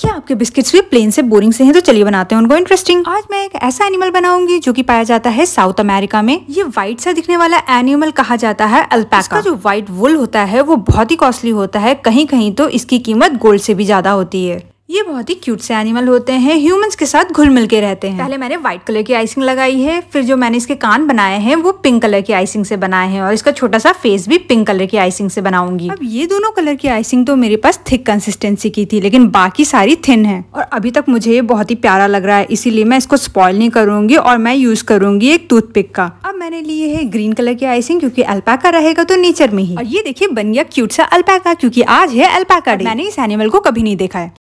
क्या आपके बिस्किट्स भी प्लेन से बोरिंग से हैं तो चलिए बनाते हैं उनको इंटरेस्टिंग आज मैं एक ऐसा एनिमल बनाऊंगी जो कि पाया जाता है साउथ अमेरिका में ये व्हाइट सा दिखने वाला एनिमल कहा जाता है अल्पैका जो व्हाइट वुल होता है वो बहुत ही कॉस्टली होता है कहीं कहीं तो इसकी कीमत गोल्ड से भी ज्यादा होती है ये बहुत ही क्यूट से एनिमल होते हैं ह्यूमंस के साथ घुल मिल के रहते हैं पहले मैंने व्हाइट कलर की आइसिंग लगाई है फिर जो मैंने इसके कान बनाए हैं वो पिंक कलर की आइसिंग से बनाए हैं और इसका छोटा सा फेस भी पिंक कलर की आइसिंग से बनाऊंगी अब ये दोनों कलर की आइसिंग तो मेरे पास थिक कंसिस्टेंसी की थी लेकिन बाकी सारी थिन है और अभी तक मुझे ये बहुत ही प्यारा लग रहा है इसीलिए मैं इसको स्पॉइल नहीं करूंगी और मैं यूज करूंगी एक पिक का अब मैंने लिए है ग्रीन कलर की आइसिंग क्योंकि अल्पाका रहेगा तो नेचर में ही और ये देखिए बन गया क्यूट सा अल्पाका क्यूँकी आज है अल्पाका मैंने इस एनिमल को कभी नहीं देखा है